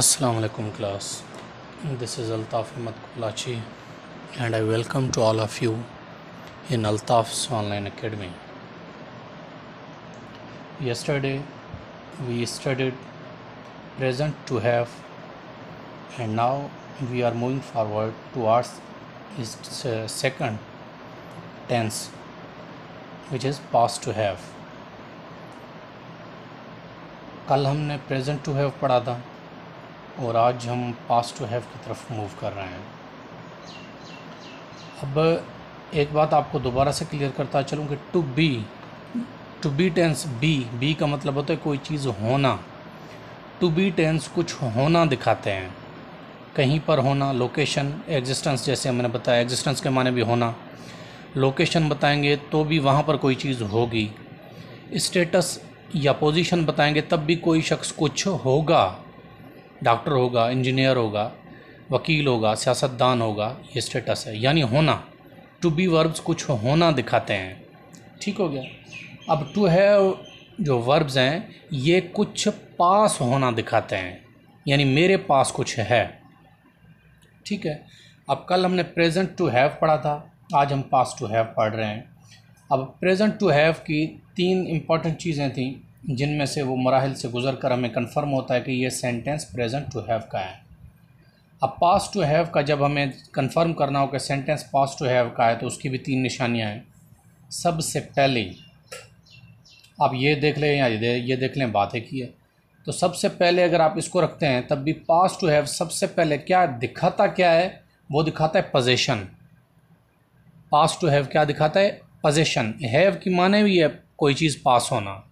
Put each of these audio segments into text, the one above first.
Assalamu alaikum class this is Altaf Ahmad Kulachi and I welcome to all of you in Altaf's online academy yesterday we studied present to have and now we are moving forward towards its uh, second tense which is past to have कल हमने present to have पढ़ा था और आज हम पास to have की तरफ move कर रहे हैं अब एक बात आपको दोबारा से क्लियर करता चलूँ कि to be to be tense be be का मतलब होता है कोई चीज़ होना टू बी टेंस कुछ होना दिखाते हैं कहीं पर होना लोकेशन एग्जिस्टेंस जैसे मैंने बताया एग्जिस्टेंस के माने भी होना लोकेशन बताएंगे तो भी वहाँ पर कोई चीज़ होगी स्टेटस या पोजीशन बताएंगे तब भी कोई शख्स कुछ होगा डॉक्टर होगा इंजीनियर होगा वकील होगा सियासतदान होगा ये स्टेटस है यानी होना टू बी वर्ब्स कुछ होना दिखाते हैं ठीक हो गया अब टू हैव जो वर्ब्स हैं ये कुछ पास होना दिखाते हैं यानी मेरे पास कुछ है ठीक है अब कल हमने प्रेजेंट टू हैव पढ़ा था आज हम पास टू हैव पढ़ रहे हैं अब प्रेजेंट टू हैव की तीन इम्पॉर्टेंट चीज़ें थी जिनमें से वो मराहल से गुजर कर हमें कन्फर्म होता है कि ये सेंटेंस प्रेजेंट टू हैव का है अब पास टू हैव का जब हमें कन्फर्म करना हो कि सेंटेंस पास टू हैव का है तो उसकी भी तीन निशानियाँ हैं सबसे पहले आप ये देख लें या ये देख लें बात है की है तो सबसे पहले अगर आप इसको रखते हैं तब भी पास टू हैव सबसे पहले क्या दिखाता क्या है वो दिखाता है पोजेशन पास टू हैव क्या दिखाता है पोजेशन हैव की माने भी है कोई चीज़ पास होना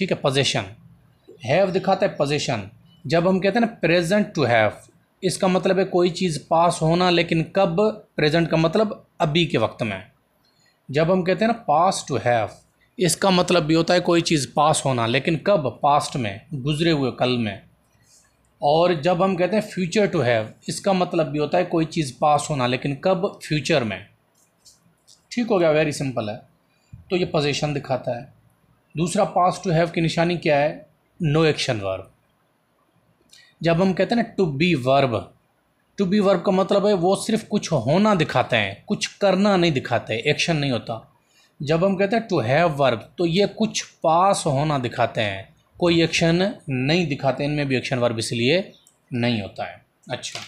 ठीक है पोजेशन हैव दिखाता है पोजेशन जब हम कहते हैं ना प्रेजेंट टू हैव इसका मतलब है कोई चीज़ पास होना लेकिन कब प्रेजेंट का मतलब अभी के वक्त में जब हम कहते हैं ना पास टू हैव इसका मतलब भी होता है कोई चीज़ पास होना लेकिन कब पास्ट में गुजरे हुए कल में और जब हम कहते हैं फ्यूचर टू हैव इसका मतलब भी होता है कोई चीज़ पास होना लेकिन कब फ्यूचर में ठीक हो गया वेरी सिंपल है तो ये पोजीशन दिखाता है दूसरा पास टू हैव की निशानी क्या है नो एक्शन वर्ब जब हम कहते हैं ना to be verb to be verb का मतलब है वो सिर्फ कुछ होना दिखाते हैं कुछ करना नहीं दिखाते एक्शन नहीं होता जब हम कहते हैं टू हैव वर्ब तो ये कुछ पास होना दिखाते हैं कोई एक्शन नहीं दिखाते इनमें भी एक्शन वर्ब इसलिए नहीं होता है अच्छा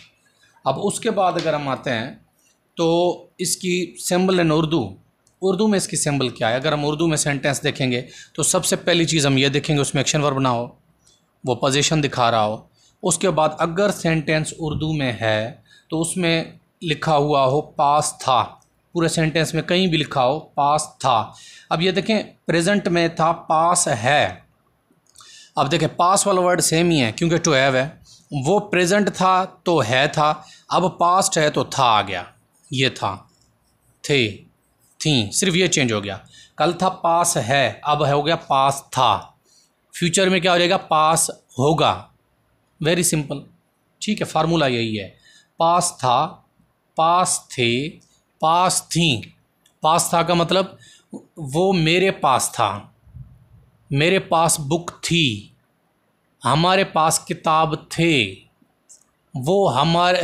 अब उसके बाद अगर हम आते हैं तो इसकी सिंबल इन उर्दू उर्दू में इसकी सिंबल क्या है अगर हम उर्दू में सेंटेंस देखेंगे तो सबसे पहली चीज़ हम ये देखेंगे उसमें एक्शन वर्ब ना हो वो पोजीशन दिखा रहा हो उसके बाद अगर सेंटेंस उर्दू में है तो उसमें लिखा हुआ हो पास था पूरे सेंटेंस में कहीं भी लिखा हो पास था अब ये देखें प्रेजेंट में था पास है अब देखें पास वाला वर्ड सेम ही है क्योंकि टू हैव है वो प्रेजेंट था तो है था अब पास्ट है तो था आ गया ये था थी थी सिर्फ ये चेंज हो गया कल था पास है अब हो गया पास था फ्यूचर में क्या हो जाएगा पास होगा वेरी सिंपल ठीक है फार्मूला यही है पास था पास थे पास थी पास था का मतलब वो मेरे पास था मेरे पास बुक थी हमारे पास किताब थे वो हमारे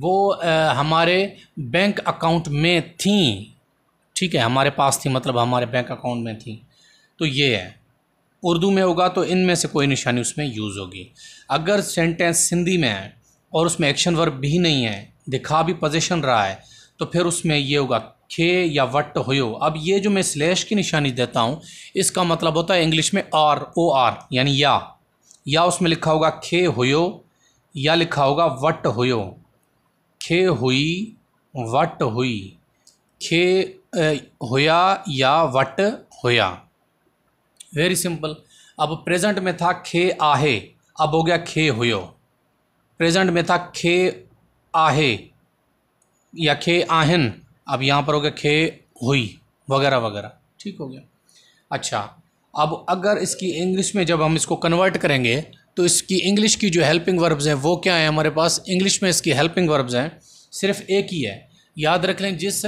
वो हमारे बैंक अकाउंट में थी ठीक है हमारे पास थी मतलब हमारे बैंक अकाउंट में थी तो ये है उर्दू में होगा तो इन में से कोई निशानी उसमें यूज़ होगी अगर सेंटेंस सिंधी में है और उसमें एक्शन वर्ब भी नहीं है दिखा भी पोजिशन रहा है तो फिर उसमें ये होगा खे या वट हो अब ये जो मैं स्लैश की निशानी देता हूँ इसका मतलब होता है इंग्लिश में आर ओ आर यानी या या उसमें लिखा होगा खे हो या लिखा होगा वट हो खे हुई वट हुई खे होया या वट होया वेरी सिंपल अब प्रेजेंट में था खे आहे अब हो गया खे हुयो प्रेजेंट में था खे आहे या खे आहन अब यहाँ पर हो गया खे हुई वगैरह वगैरह ठीक हो गया अच्छा अब अगर इसकी इंग्लिश में जब हम इसको कन्वर्ट करेंगे तो इसकी इंग्लिश की जो हेल्पिंग वर्ब्स हैं वो क्या हैं हमारे पास इंग्लिश में इसकी हेल्पिंग वर्ब्स हैं सिर्फ एक ही है याद रख लें जिस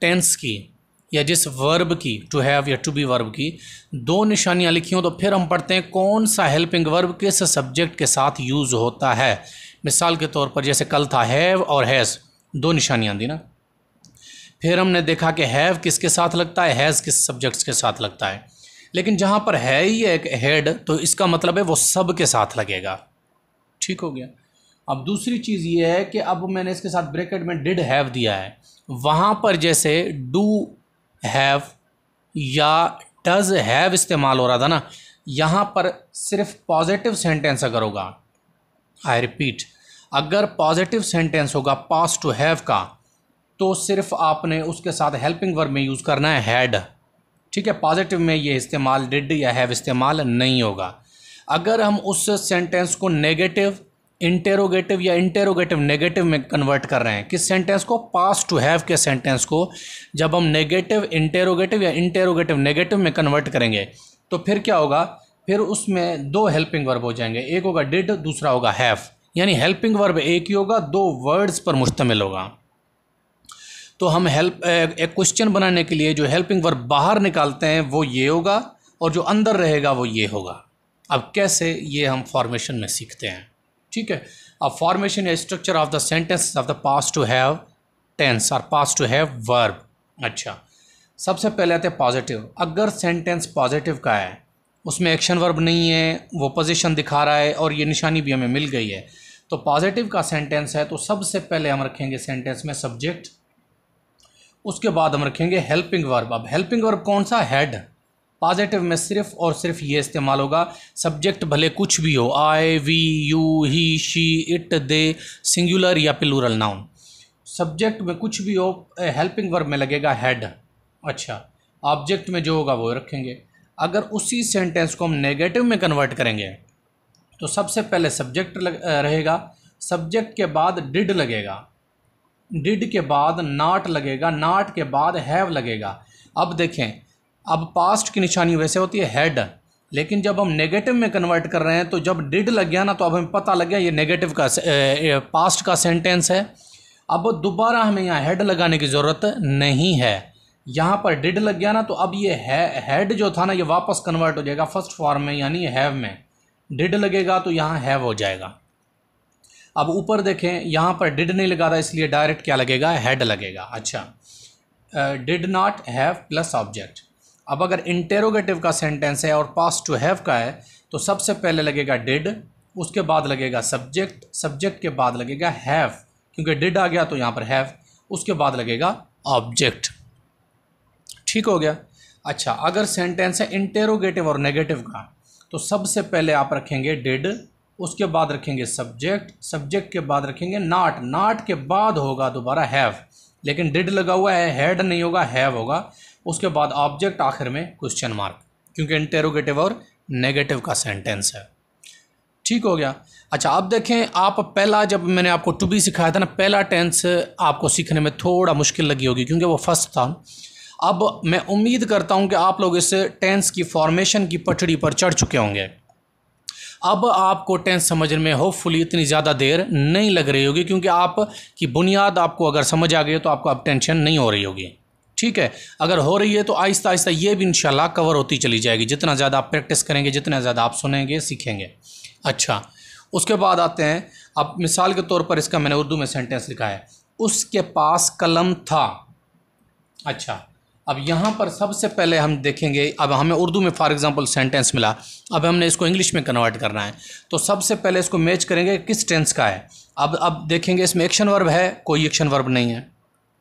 टेंस की या जिस वर्ब की टू हैव या टू बी वर्ब की दो निशानियाँ लिखी हों तो फिर हम पढ़ते हैं कौन सा हेल्पिंग वर्ब किस सब्जेक्ट के साथ यूज़ होता है मिसाल के तौर पर जैसे कल था हैव और हैज़ दो निशानियाँ दी ना फिर हमने देखा कि हैव किसके साथ लगता है हैज़ किस सब्जेक्ट्स के साथ लगता है लेकिन जहाँ पर है ही एक हेड तो इसका मतलब है वो सब के साथ लगेगा ठीक हो गया अब दूसरी चीज़ ये है कि अब मैंने इसके साथ ब्रैकेट में डिड हैव दिया है वहाँ पर जैसे डू हैव या डज़ हैव इस्तेमाल हो रहा था ना यहाँ पर सिर्फ पॉजिटिव सेंटेंस अगर होगा आई रिपीट अगर पॉजिटिव सेंटेंस होगा पास टू हैव का तो सिर्फ आपने उसके साथ हेल्पिंग वर्ब में यूज़ करना है हैड ठीक है पॉजिटिव में ये इस्तेमाल डिड या हैव इस्तेमाल नहीं होगा अगर हम उस सेंटेंस को नेगेटिव इंटेरोगेटिव या इंटेरोगेटिव नेगेटिव में कन्वर्ट कर रहे हैं किस सेंटेंस को पास टू हैव के सेंटेंस को जब हम नेगेटिव इंटेरोगेटिव या इंटेरोगेटिव नेगेटिव में कन्वर्ट करेंगे तो फिर क्या होगा फिर उसमें दो हेल्पिंग वर्ब हो जाएंगे एक होगा डिड दूसरा होगा हैव यानी हेल्पिंग वर्ब एक ही होगा दो वर्ड्स पर मुश्तमिल होगा तो हम हेल्प एक क्वेश्चन बनाने के लिए जो हेल्पिंग वर्ब बाहर निकालते हैं वो ये होगा और जो अंदर रहेगा वो ये होगा अब कैसे ये हम फॉर्मेशन में सीखते हैं ठीक है अब फॉर्मेशन या structure of the sentence of the past to have tense और पास टू हैव वर्ब अच्छा सबसे पहले आते हैं पॉजिटिव अगर सेंटेंस पॉजिटिव का है उसमें एक्शन वर्ब नहीं है वो पोजिशन दिखा रहा है और ये निशानी भी हमें मिल गई है तो पॉजिटिव का सेंटेंस है तो सबसे पहले हम रखेंगे सेंटेंस में सब्जेक्ट उसके बाद हम रखेंगे हेल्पिंग वर्ब अब हेल्पिंग वर्ब कौन सा हैड पॉजिटिव में सिर्फ और सिर्फ ये इस्तेमाल होगा सब्जेक्ट भले कुछ भी हो I we you he she it they singular या प्लूरल नाउन सब्जेक्ट में कुछ भी हो हेल्पिंग eh, वर्ब में लगेगा हेड अच्छा ऑब्जेक्ट में जो होगा वो रखेंगे अगर उसी सेंटेंस को हम नेगेटिव में कन्वर्ट करेंगे तो सबसे पहले सब्जेक्ट eh, रहेगा सब्जेक्ट के बाद डिड लगेगा डिड के बाद नाट लगेगा नाट के बाद हैव लगेगा अब देखें अब पास्ट की निशानी वैसे होती है हैड लेकिन जब हम नेगेटिव में कन्वर्ट कर रहे हैं तो जब डिड लग गया ना तो अब हमें पता लग गया ये नेगेटिव का ए, पास्ट का सेंटेंस है अब दोबारा हमें यहाँ हेड लगाने की ज़रूरत नहीं है यहाँ पर डिड लग गया ना तो अब ये है हेड जो था ना ये वापस कन्वर्ट हो जाएगा फर्स्ट फॉर्म में यानी हैव में डिड लगेगा तो यहाँ हैव हो जाएगा अब ऊपर देखें यहाँ पर डिड नहीं लगा रहा इसलिए डायरेक्ट क्या लगेगा हैड लगेगा अच्छा did not have plus object अब अगर इंटेरोगेटिव का सेंटेंस है और पास टू हैव का है तो सबसे पहले लगेगा डिड उसके बाद लगेगा सब्जेक्ट सब्जेक्ट के बाद लगेगा हैव क्योंकि डिड आ गया तो यहाँ पर हैव उसके बाद लगेगा ऑब्जेक्ट ठीक हो गया अच्छा अगर सेंटेंस है इंटेरोगेटिव और नेगेटिव का तो सबसे पहले आप रखेंगे डिड उसके बाद रखेंगे सब्जेक्ट सब्जेक्ट के बाद रखेंगे नाट नाट के बाद होगा दोबारा हैव लेकिन डिड लगा हुआ है हैड नहीं होगा हैव होगा उसके बाद ऑब्जेक्ट आखिर में क्वेश्चन मार्क क्योंकि इंटेरोगेटिव और नेगेटिव का सेंटेंस है ठीक हो गया अच्छा आप देखें आप पहला जब मैंने आपको टू बी सिखाया था ना पहला टेंस आपको सीखने में थोड़ा मुश्किल लगी होगी क्योंकि वो फर्स्ट था अब मैं उम्मीद करता हूँ कि आप लोग इस टेंस की फॉर्मेशन की पटड़ी पर चढ़ चुके होंगे अब आपको टेंस समझने में होपफुली इतनी ज़्यादा देर नहीं लग रही होगी क्योंकि आप की बुनियाद आपको अगर समझ आ गई तो आपको अब टेंशन नहीं हो रही होगी ठीक है अगर हो रही है तो आहिस्ता आहिस्ता ये भी इनशाला कवर होती चली जाएगी जितना ज़्यादा आप प्रैक्टिस करेंगे जितना ज़्यादा आप सुनेंगे सीखेंगे अच्छा उसके बाद आते हैं अब मिसाल के तौर पर इसका मैंने उर्दू में सेंटेंस लिखा है उसके पास कलम था अच्छा अब यहाँ पर सबसे पहले हम देखेंगे अब हमें उर्दू में फॉर एग्ज़ाम्पल सेंटेंस मिला अब हमने इसको इंग्लिश में कन्वर्ट करना है तो सबसे पहले इसको मैच करेंगे किस टेंस का है अब अब देखेंगे इसमें एक्शन वर्ब है कोई एक्शन वर्ब नहीं है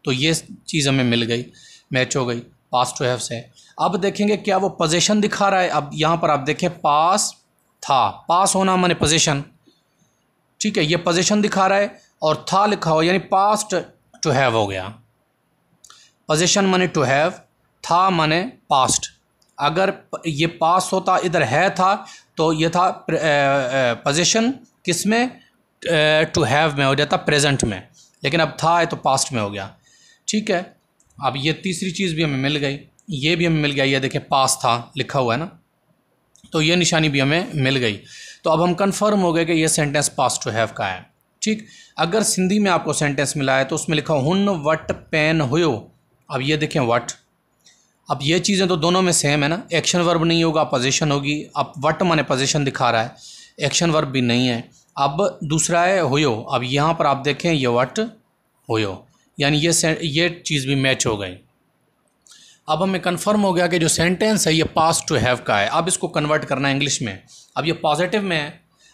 तो ये चीज़ हमें मिल गई मैच हो गई पास टू हैव से अब देखेंगे क्या वो पोजिशन दिखा रहा है अब यहाँ पर आप देखें पास था पास होना मैंने पोजिशन ठीक है ये पोजिशन दिखा रहा है और था लिखा हो यानी पास्ट टू हैव हो गया पोजिशन मने टू हैव था मने पास्ट अगर ये पास होता इधर है था तो ये था पोजिशन किस में टू हैव में हो जाता प्रेजेंट में लेकिन अब था है तो पास्ट में हो गया ठीक है अब ये तीसरी चीज़ भी हमें मिल गई ये भी हमें मिल गया ये देखें पास था लिखा हुआ है ना तो ये निशानी भी हमें मिल गई तो अब हम कंफर्म हो गए कि ये सेंटेंस पास टू हैव का है ठीक अगर सिंधी में आपको सेंटेंस मिला है तो उसमें लिखा हुन वट पेन हुयो अब ये देखें वट अब ये चीज़ें तो दोनों में सेम है ना एक्शन वर्ब नहीं होगा पोजिशन होगी अब वट माने पोजिशन दिखा रहा है एक्शन वर्ब भी नहीं है अब दूसरा है होयो अब यहाँ पर आप देखें ये वट होयो यानी ये ये चीज़ भी मैच हो गई अब हमें कंफर्म हो गया कि जो सेंटेंस है ये पास टू हैव का है अब इसको कन्वर्ट करना है इंग्लिश में अब ये पॉजिटिव में है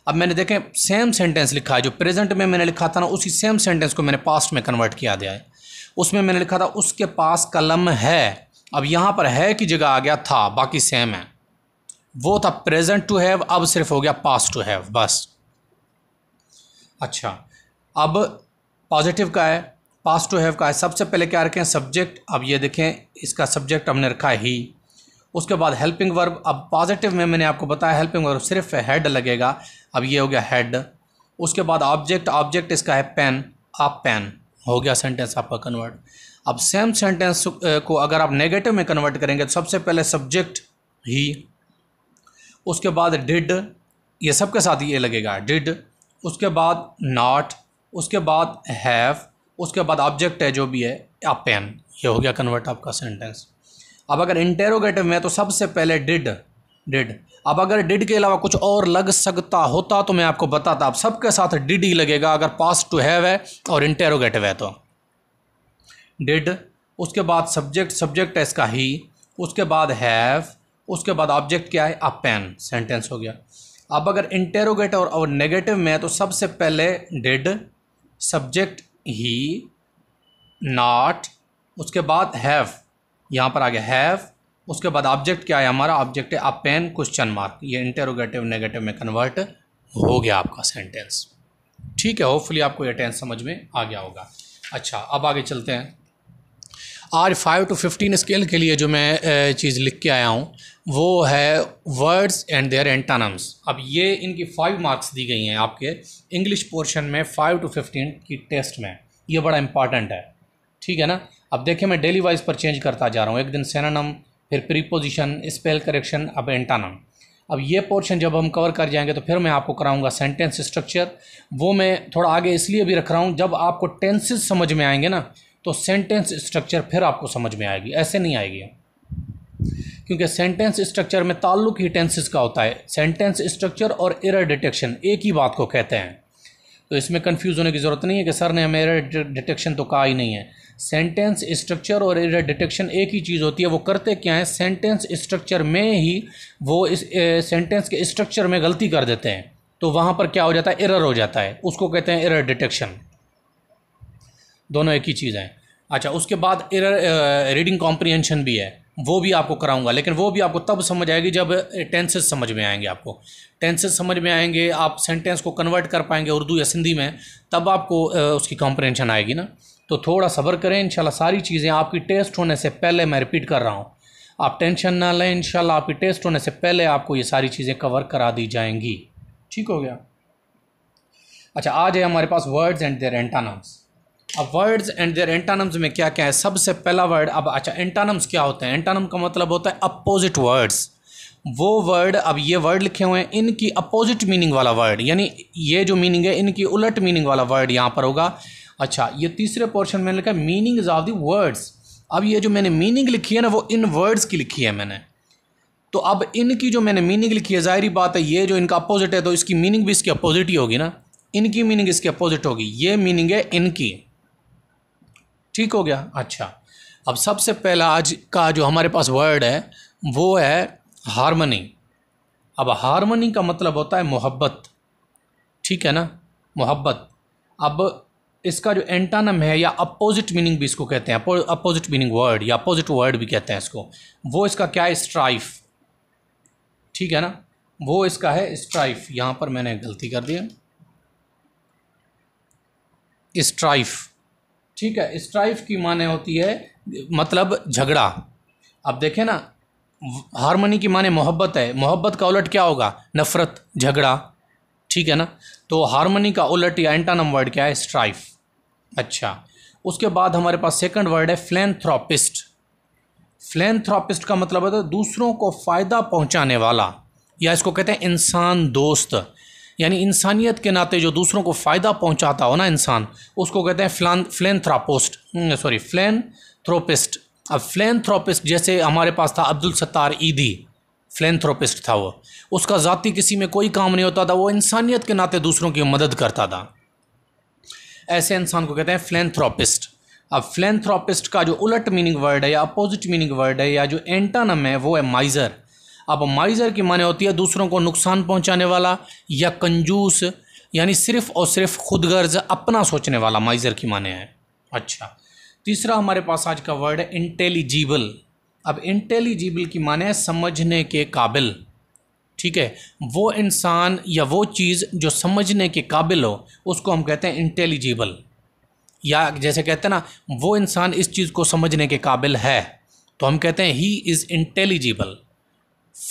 अब मैंने देखें सेम सेंटेंस लिखा है जो प्रेजेंट में मैंने लिखा था ना उसी सेम सेंटेंस को मैंने पास्ट में कन्वर्ट किया गया है उसमें मैंने लिखा था उसके पास कलम है अब यहाँ पर है की जगह आ गया था बाकी सेम है वो था प्रेजेंट टू हैव अब सिर्फ हो गया पास टू हैव बस अच्छा अब पॉजिटिव का है पास टू हैव का है सबसे पहले क्या रखें सब्जेक्ट अब ये देखें इसका सब्जेक्ट हमने रखा ही उसके बाद हेल्पिंग वर्ब अब पॉजिटिव में मैंने आपको बताया हेल्पिंग वर्ब सिर्फ हेड लगेगा अब ये हो गया हेड उसके बाद ऑब्जेक्ट ऑब्जेक्ट इसका है पेन आप पेन हो गया सेंटेंस आपका कन्वर्ट अब सेम सेंटेंस को अगर आप नेगेटिव में कन्वर्ट करेंगे तो सबसे पहले सब्जेक्ट ही उसके बाद डिड ये सब के साथ ये लगेगा डिड उसके बाद नॉट उसके बाद हैव उसके बाद ऑब्जेक्ट है जो भी है अपेन ये हो गया कन्वर्ट आपका सेंटेंस अब अगर इंटेरोगेटिव में तो सबसे पहले डिड डिड अब अगर डिड के अलावा कुछ और लग सकता होता तो मैं आपको बताता आप सबके साथ डिड ही लगेगा अगर पास टू हैव है और इंटेरोगेटिव है तो डिड उसके बाद सब्जेक्ट सब्जेक्ट है इसका ही उसके बाद हैव उसके बाद ऑब्जेक्ट क्या है पेन सेंटेंस हो गया अब अगर इंटेरोगेट और, और नेगेटिव में है तो सबसे पहले डिड सब्जेक्ट ही नाट उसके बाद हैव यहाँ पर आ गया हैव उसके बाद ऑब्जेक्ट क्या है हमारा ऑब्जेक्ट है अ पेन क्वेश्चन मार्क ये इंटेरोगेटिव नेगेटिव में कन्वर्ट हो गया आपका सेंटेंस ठीक है होपफुली आपको ये टेंस समझ में आ गया होगा अच्छा अब आगे चलते हैं आज फाइव टू फिफ्टीन स्केल के लिए जो मैं चीज़ लिख के आया हूँ वो है वर्ड्स एंड देयर एंटानम्स अब ये इनकी फाइव मार्क्स दी गई हैं आपके इंग्लिश पोर्शन में फाइव टू फिफ्टीन की टेस्ट में ये बड़ा इंपॉर्टेंट है ठीक है ना अब देखिए मैं डेली वाइज पर चेंज करता जा रहा हूँ एक दिन सेनानम फिर प्रीपोजिशन स्पेल करेक्शन अब एंटानम अब ये पोर्शन जब हम कवर कर जाएंगे तो फिर मैं आपको कराऊंगा सेंटेंस स्ट्रक्चर वो मैं थोड़ा आगे इसलिए भी रख रहा हूँ जब आपको टेंसेस समझ में आएंगे ना तो सेंटेंस स्ट्रक्चर फिर आपको समझ में आएगी ऐसे नहीं आएगी क्योंकि सेंटेंस स्ट्रक्चर में ताल्लुक ही टेंसेस का होता है सेंटेंस स्ट्रक्चर और एरर डिटेक्शन एक ही बात को कहते हैं तो इसमें कन्फ्यूज होने की ज़रूरत नहीं है कि सर ने हमें एरर डिटेक्शन तो कहा ही नहीं है सेंटेंस स्ट्रक्चर और एरर डिटेक्शन एक ही चीज़ होती है वो करते क्या है सेंटेंस स्ट्रक्चर में ही वो इस सेंटेंस के स्ट्रक्चर में गलती कर देते हैं तो वहाँ पर क्या हो जाता है एरर हो जाता है उसको कहते हैं एरर डिटेक्शन दोनों एक ही चीज़ अच्छा उसके बाद एरर रीडिंग कॉम्प्रीहेंशन भी है वो भी आपको कराऊंगा लेकिन वो भी आपको तब समझ आएगी जब टेंसेस समझ में आएंगे आपको टेंसेस समझ में आएंगे आप सेंटेंस को कन्वर्ट कर पाएंगे उर्दू या सिंधी में तब आपको उसकी कॉम्प्रेंशन आएगी ना तो थोड़ा सब्र करें इन सारी चीज़ें आपकी टेस्ट होने से पहले मैं रिपीट कर रहा हूँ आप टेंशन ना लें इंशाल्लाह आपकी टेस्ट होने से पहले आपको ये सारी चीज़ें कवर करा दी जाएंगी ठीक हो गया अच्छा आज है हमारे पास वर्ड्स एंड देयर एंटानम्स अब वर्ड्स एंड देयर एंटानम्स में क्या क्या है सबसे पहला वर्ड अब अच्छा एंटानम्स क्या होते हैं एंटानम का मतलब होता है अपोजिट वर्ड्स वो वर्ड अब ये वर्ड लिखे हुए हैं इनकी अपोजिट मीनिंग वाला वर्ड यानी ये जो मीनिंग है इनकी उलट मीनिंग वाला वर्ड यहाँ पर होगा अच्छा ये तीसरे पोर्शन में लिखा है मीनिंग ऑफ दी वर्ड्स अब ये जो मैंने मीनिंग लिखी है ना वो इन वर्ड्स की लिखी है मैंने तो अब इनकी जो मैंने मीनिंग लिखी है जाहिर बात है ये जो इनका अपोजिट है तो इसकी मीनिंग भी इसकी अपोजिट ही होगी ना इनकी मीनिंग इसकी अपोजिट होगी ये मीनिंग है इनकी ठीक हो गया अच्छा अब सबसे पहला आज का जो हमारे पास वर्ड है वो है हारमनी अब हारमनी का मतलब होता है मोहब्बत ठीक है ना मोहब्बत अब इसका जो एंटानम है या अपोजिट मीनिंग भी इसको कहते हैं अपोजिट मीनिंग वर्ड या अपोजिट वर्ड भी कहते हैं इसको वो इसका क्या है स्ट्राइफ ठीक है ना वो इसका है स्ट्राइफ यहां पर मैंने गलती कर दिया स्ट्राइफ ठीक है स्ट्राइफ की माने होती है मतलब झगड़ा अब देखें ना हारमोनी की माने मोहब्बत है मोहब्बत का उलट क्या होगा नफ़रत झगड़ा ठीक है ना तो हारमोनी का उलट या एंटानम वर्ड क्या है स्ट्राइफ अच्छा उसके बाद हमारे पास सेकंड वर्ड है फ्लैनथ्रॉपिस्ट फ्लैनथ्रॉपिस्ट का मतलब होता है दूसरों को फ़ायदा पहुंचाने वाला या इसको कहते हैं इंसान दोस्त यानी इंसानियत के नाते जो दूसरों को फ़ायदा पहुंचाता हो ना इंसान उसको कहते हैं फ्लान फ्लैंथ्रापोस्ट सॉरी फ्लैन थ्रोपिस्ट अब फ्लैनथ्रोपिस्ट जैसे हमारे पास था अब्दुल सत्तार ईदी फ्लैनथ्रोपिस्ट था वो उसका ज़ाती किसी में कोई काम नहीं होता था वो इंसानियत के नाते दूसरों की मदद करता था ऐसे इंसान को कहते हैं फ्लैंथ्रोपिस्ट अब फ्लैंथ्रोपिस्ट का जो उलट मीनिंग वर्ड है या अपोजिट मीनिंग वर्ड है या जो एंटानम है वो है माइज़र अब माइज़र की माने होती है दूसरों को नुकसान पहुंचाने वाला या कंजूस यानी सिर्फ और सिर्फ खुदगर्ज अपना सोचने वाला माइज़र की माने है अच्छा तीसरा हमारे पास आज का वर्ड है इंटेलिजिबल अब इंटेलिजिबल की माने है समझने के काबिल ठीक है वो इंसान या वो चीज़ जो समझने के काबिल हो उसको हम कहते हैं इंटेलिजिबल या जैसे कहते हैं ना वो इंसान इस चीज़ को समझने के काबिल है तो हम कहते हैं he is intelligible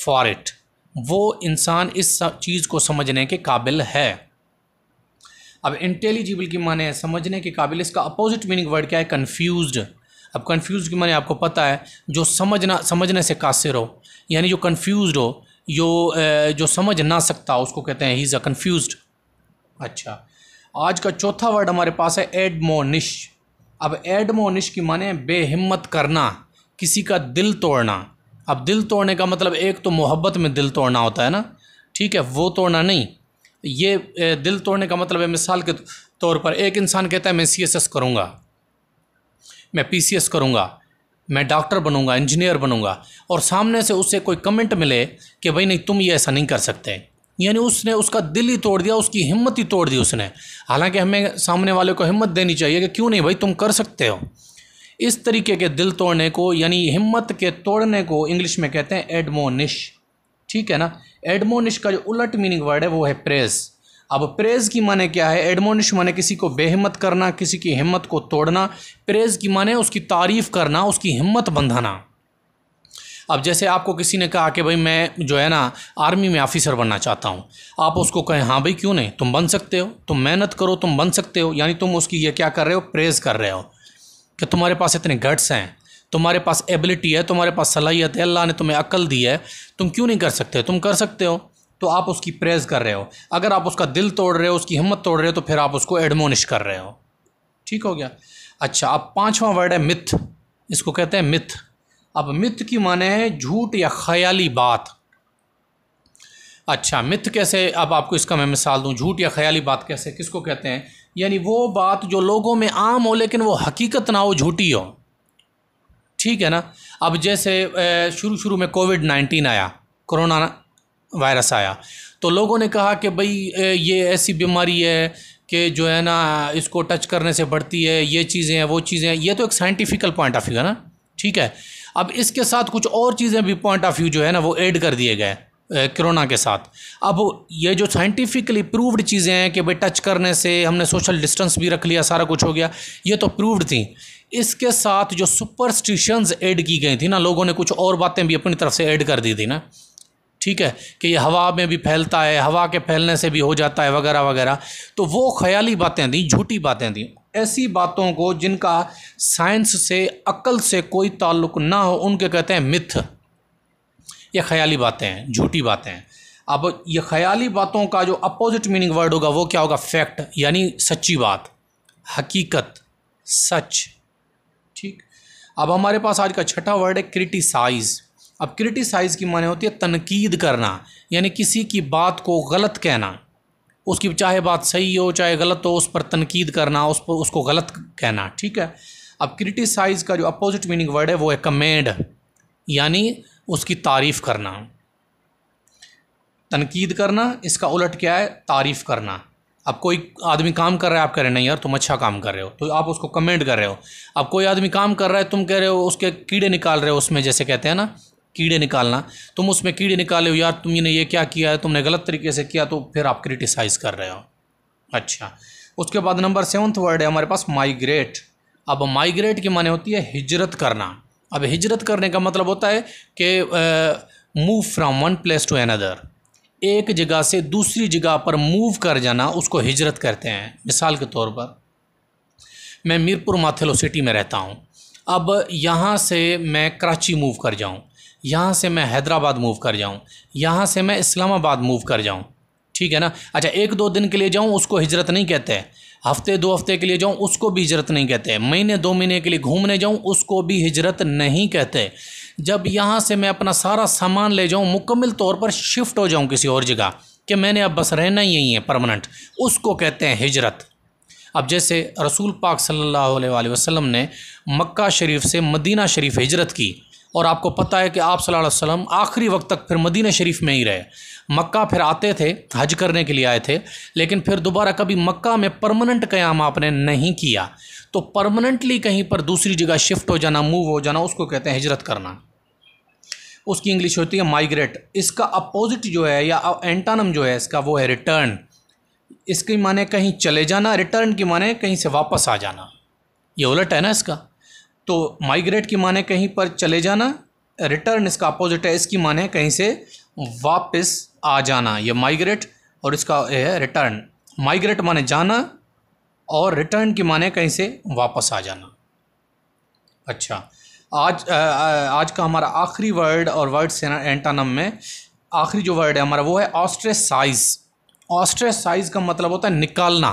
for it वो इंसान इस चीज़ को समझने के काबिल है अब इंटेलिजिबल की माने है समझने के काबिल इसका अपोजिट मीनिंग वर्ड क्या है कन्फ्यूज अब कन्फ्यूज की माने आपको पता है जो समझना समझने से कासिर हो यानी जो कन्फ्यूज हो जो जो समझ ना सकता उसको कहते हैं ही इज़ अ कन्फ्यूज अच्छा आज का चौथा वर्ड हमारे पास है एडमोनिश अब एडमोनिश की माने बेहिम्मत करना किसी का दिल तोड़ना अब दिल तोड़ने का मतलब एक तो मोहब्बत में दिल तोड़ना होता है ना ठीक है वो तोड़ना नहीं ये दिल तोड़ने का मतलब है मिसाल के तौर पर एक इंसान कहता है मैं सी एस एस करूँगा मैं पी सी एस करूँगा मैं डॉक्टर बनूंगा इंजीनियर बनूंगा और सामने से उससे कोई कमेंट मिले कि भाई नहीं तुम ये ऐसा नहीं कर सकते यानी उसने उसका दिल ही तोड़ दिया उसकी हिम्मत ही तोड़ दी उसने हालांकि हमें सामने वाले को हिम्मत देनी चाहिए कि क्यों नहीं भाई तुम कर सकते हो इस तरीके के दिल तोड़ने को यानी हिम्मत के तोड़ने को इंग्लिश में कहते हैं एडमोनिश ठीक है ना एडमोनिश का जो उलट मीनिंग वर्ड है वो है प्रेस अब प्रेज़ की माने क्या है एडमोनिश माने किसी को बेहमत करना किसी की हिम्मत को तोड़ना प्रेज़ की माने उसकी तारीफ़ करना उसकी हिम्मत बंधाना अब जैसे आपको किसी ने कहा कि भाई मैं जो है ना आर्मी में ऑफिसर बनना चाहता हूँ आप उसको कहें हाँ भाई क्यों नहीं तुम बन सकते हो तुम मेहनत करो तुम बन सकते हो यानी तुम उसकी ये क्या कर रहे हो प्रेज़ कर रहे हो कि तुम्हारे पास इतने गट्स हैं तुम्हारे पास एबिलिटी है तुम्हारे पास सलाहियत है अल्लाह ने तुम्हें अक्ल दी है तुम क्यों नहीं कर सकते तुम कर सकते हो तो आप उसकी प्रेज़ कर रहे हो अगर आप उसका दिल तोड़ रहे हो उसकी हिम्मत तोड़ रहे हो तो फिर आप उसको एडमोनिश कर रहे हो ठीक हो गया अच्छा अब पाँचवा वर्ड है मिथ इसको कहते हैं मिथ अब मिथ की माने है झूठ या ख्याली बात अच्छा मिथ कैसे अब आपको इसका मैं मिसाल दूँ झूठ या ख्याली बात कैसे किसको कहते हैं यानी वो बात जो लोगों में आम हो लेकिन वो हकीकत ना हो झूठी हो ठीक है ना अब जैसे शुरू शुरू में कोविड नाइन्टीन आया कोरोना वायरस आया तो लोगों ने कहा कि भाई ये ऐसी बीमारी है कि जो है ना इसको टच करने से बढ़ती है ये चीज़ें हैं वो चीज़ें हैं ये तो एक साइंटिफिकल पॉइंट ऑफ व्यू है ना ठीक है अब इसके साथ कुछ और चीज़ें भी पॉइंट ऑफ व्यू जो है ना वो ऐड कर दिए गए कोरोना के साथ अब ये जो साइंटिफिकली प्रूव्ड चीज़ें हैं कि भाई टच करने से हमने सोशल डिस्टेंस भी रख लिया सारा कुछ हो गया ये तो प्रूव्ड थी इसके साथ जो सुपरस्टिशंस ऐड की गई थी ना लोगों ने कुछ और बातें भी अपनी तरफ से ऐड कर दी थी ना ठीक है कि ये हवा में भी फैलता है हवा के फैलने से भी हो जाता है वगैरह वगैरह तो वो ख्याली बातें दी झूठी बातें दी ऐसी बातों को जिनका साइंस से अक्ल से कोई ताल्लुक ना हो उनके कहते हैं मिथ ये ख्याली बातें हैं झूठी बातें हैं अब ये ख्याली बातों का जो अपोजिट मीनिंग वर्ड होगा वो क्या होगा फैक्ट यानी सच्ची बात हकीकत सच ठीक अब हमारे पास आज का छठा वर्ड है क्रिटिसाइज़ अब क्रिटिसाइज़ की माने होती है तनकीद करना यानी किसी की बात को गलत कहना उसकी चाहे बात सही हो चाहे गलत हो उस पर तनकीद करना उस पर उसको गलत कहना ठीक है अब क्रिटिसाइज़ का जो अपोजिट मीनिंग वर्ड है वो है कमेंड यानी उसकी तारीफ़ करना तनकीद करना इसका उलट क्या है तारीफ़ करना अब कोई आदमी काम कर रहा है आप कह रहे नहीं यार तुम अच्छा काम कर रहे हो तो आप उसको कमेंट कर रहे हो अब कोई आदमी काम कर रहा है तुम कह रहे हो उसके कीड़े निकाल रहे हो उसमें जैसे कहते हैं ना कीड़े निकालना तुम उसमें कीड़े निकाले हो यार तुमने ये क्या किया है तुमने गलत तरीके से किया तो फिर आप क्रिटिसाइज़ कर रहे हो अच्छा उसके बाद नंबर सेवन्थ वर्ड है हमारे पास माइग्रेट अब माइग्रेट की माने होती है हिजरत करना अब हिजरत करने का मतलब होता है कि move from one place to another एक जगह से दूसरी जगह पर मूव कर जाना उसको हिजरत करते हैं मिसाल के तौर पर मैं मीरपुर माथेलो सिटी में रहता हूँ अब यहाँ से मैं कराची मूव कर जाऊँ यहाँ से मैं हैदराबाद मूव कर जाऊँ यहाँ से मैं इस्लामाबाद मूव कर जाऊँ ठीक है ना अच्छा एक दो दिन के लिए जाऊँ उसको हिजरत नहीं कहते हफ्ते दो हफ्ते के लिए जाऊँ उसको भी हिजरत नहीं कहते महीने दो महीने के लिए घूमने जाऊँ उसको भी हिजरत नहीं कहते जब यहाँ से मैं अपना सारा सामान ले जाऊँ मुकम्मल तौर पर शिफ्ट हो जाऊँ किसी और जगह कि मैंने अब बस रहना ही यहीं है परमानेंट उसको कहते हैं हिजरत अब जैसे रसूल पाक सल्लल्लाहु अलैहि वसल्लम ने मक्का शरीफ से मदीना शरीफ हिजरत की और आपको पता है कि आप सल्लल्लाहु अलैहि वसल्लम आखिरी वक्त तक फिर मदीना शरीफ में ही रहे मक्का फिर आते थे हज करने के लिए आए थे लेकिन फिर दोबारा कभी मक्का में परमानेंट क़्याम आपने नहीं किया तो परमानेंटली कहीं पर दूसरी जगह शिफ्ट हो जाना मूव हो जाना उसको कहते हैं हिजरत करना उसकी इंग्लिश होती है माइग्रेट इसका अपोजिट जो है या एंटानम जो है इसका वो है रिटर्न इसकी माने कहीं चले जाना रिटर्न की माने कहीं से वापस आ जाना ये उलट है ना इसका तो माइग्रेट की माने कहीं पर चले जाना रिटर्न इसका अपोजिट है इसकी माने कहीं से वापस आ जाना ये माइग्रेट और इसका है रिटर्न माइग्रेट माने जाना और रिटर्न की माने कहीं से वापस आ जाना अच्छा आज आ, आज का हमारा आखिरी वर्ड और वर्ड एंटानम में आखिरी जो वर्ड है हमारा वो है ऑस्ट्रेसाइज ऑस्ट्रेसाइज का मतलब होता है निकालना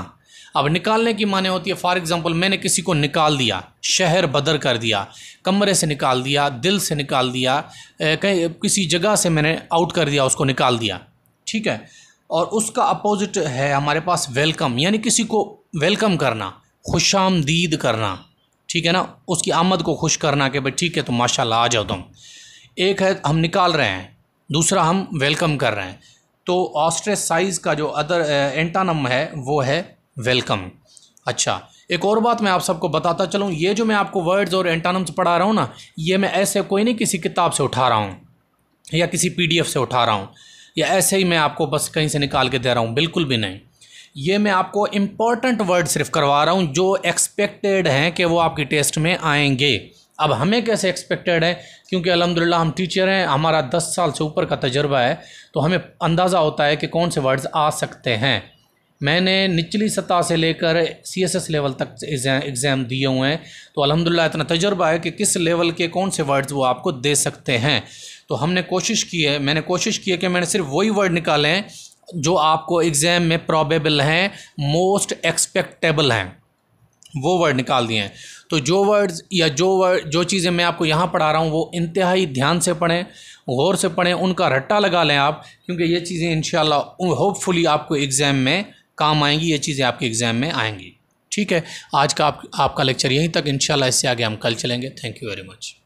अब निकालने की माने होती है फॉर एग्ज़ाम्पल मैंने किसी को निकाल दिया शहर बदर कर दिया कमरे से निकाल दिया दिल से निकाल दिया कहीं किसी जगह से मैंने आउट कर दिया उसको निकाल दिया ठीक है और उसका अपोजिट है हमारे पास वेलकम यानी किसी को वेलकम करना खुश आमदीद करना ठीक है ना उसकी आमद को खुश करना कि भाई ठीक है तो माशाला आ जाओ तुम एक है हम निकाल रहे हैं दूसरा हम वेलकम कर रहे हैं तो ऑस्ट्रेसाइज साइज़ का जो अदर एंटानम है वो है वेलकम अच्छा एक और बात मैं आप सबको बताता चलूँ ये जो मैं आपको वर्ड्स और एंटानम्स पढ़ा रहा हूँ ना ये मैं ऐसे कोई नहीं किसी किताब से उठा रहा हूँ या किसी पी से उठा रहा हूँ या ऐसे ही मैं आपको बस कहीं से निकाल के दे रहा हूँ बिल्कुल भी नहीं ये मैं आपको इम्पॉर्टेंट वर्ड सिर्फ करवा रहा हूँ जो एक्सपेक्टेड हैं कि वो आपकी टेस्ट में आएंगे अब हमें कैसे एक्सपेक्टेड है क्योंकि अलहमदिल्ला हम टीचर हैं हमारा दस साल से ऊपर का तजर्बा है तो हमें अंदाज़ा होता है कि कौन से वर्ड्स आ सकते हैं मैंने निचली सतह से लेकर सी एस एस लेवल तक एग्ज़ाम दिए हुए हैं तो अलहमदिल्ला इतना तजर्बा है कि किस लेवल के कौन से वर्ड्स वो आपको दे सकते हैं तो हमने कोशिश की है मैंने कोशिश की है कि मैंने सिर्फ वही वर्ड निकालें जो आपको एग्ज़ाम में प्रॉबेबल हैं मोस्ट एक्सपेक्टेबल हैं वो वर्ड निकाल दिए हैं तो जो वर्ड्स या जो वर्ड जो चीज़ें मैं आपको यहाँ पढ़ा रहा हूँ वो इंतहाई ध्यान से पढ़ें गौर से पढ़ें उनका रट्टा लगा लें आप क्योंकि ये चीज़ें इन होपफुली आपको एग्ज़ाम में काम आएंगी ये चीज़ें आपके एग्ज़ाम में आएंगी ठीक है आज का आप, आपका लेक्चर यहीं तक इंशाल्लाह इससे आगे हम कल चलेंगे थैंक यू वेरी मच